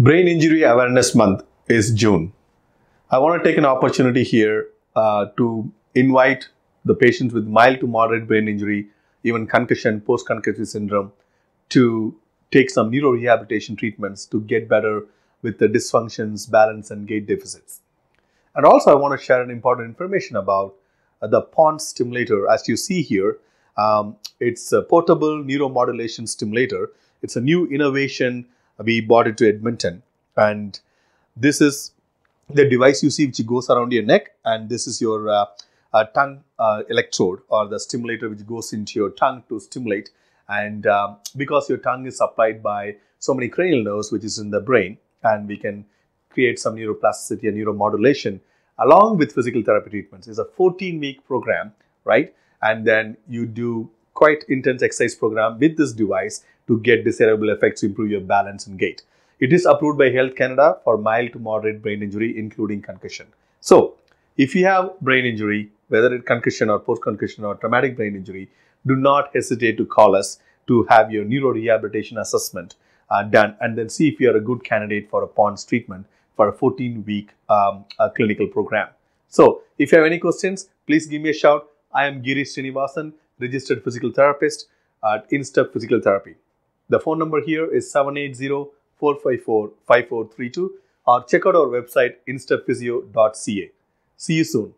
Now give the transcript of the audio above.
Brain Injury Awareness Month is June. I want to take an opportunity here uh, to invite the patients with mild to moderate brain injury, even concussion, post concussion syndrome, to take some neurorehabilitation treatments to get better with the dysfunctions, balance, and gait deficits. And also, I want to share an important information about uh, the POND stimulator. As you see here, um, it's a portable neuromodulation stimulator. It's a new innovation we bought it to Edmonton. And this is the device you see which goes around your neck and this is your uh, uh, tongue uh, electrode or the stimulator which goes into your tongue to stimulate and um, because your tongue is supplied by so many cranial nerves which is in the brain and we can create some neuroplasticity and neuromodulation along with physical therapy treatments it's a 14 week program right and then you do quite intense exercise program with this device to get desirable effects, to improve your balance and gait. It is approved by Health Canada for mild to moderate brain injury, including concussion. So, if you have brain injury, whether it's concussion or post-concussion or traumatic brain injury, do not hesitate to call us to have your neuro rehabilitation assessment uh, done and then see if you are a good candidate for a PONS treatment for a 14-week um, uh, clinical program. So, if you have any questions, please give me a shout. I am Giri Srinivasan registered physical therapist at Insta Physical Therapy. The phone number here is 780-454-5432 or check out our website instaphysio.ca. See you soon.